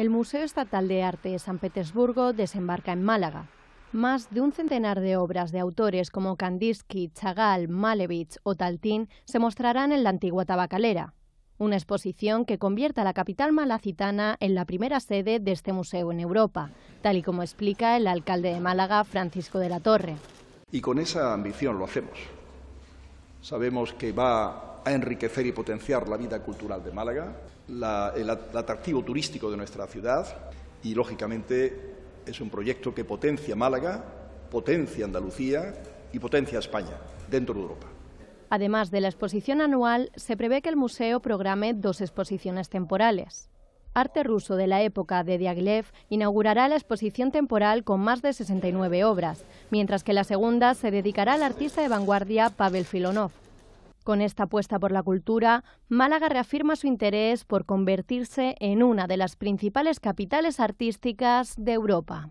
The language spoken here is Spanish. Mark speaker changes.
Speaker 1: El Museo Estatal de Arte de San Petersburgo desembarca en Málaga. Más de un centenar de obras de autores como Kandinsky, Chagall, Malevich o Taltín se mostrarán en la antigua tabacalera, una exposición que convierta a la capital malacitana en la primera sede de este museo en Europa, tal y como explica el alcalde de Málaga, Francisco de la Torre.
Speaker 2: Y con esa ambición lo hacemos. Sabemos que va a enriquecer y potenciar la vida cultural de Málaga, el atractivo turístico de nuestra ciudad y, lógicamente, es un proyecto que potencia Málaga, potencia Andalucía y potencia España dentro de Europa.
Speaker 1: Además de la exposición anual, se prevé que el museo programe dos exposiciones temporales. Arte ruso de la época de Diaghilev inaugurará la exposición temporal con más de 69 obras, mientras que la segunda se dedicará al artista de vanguardia Pavel Filonov. Con esta apuesta por la cultura, Málaga reafirma su interés por convertirse en una de las principales capitales artísticas de Europa.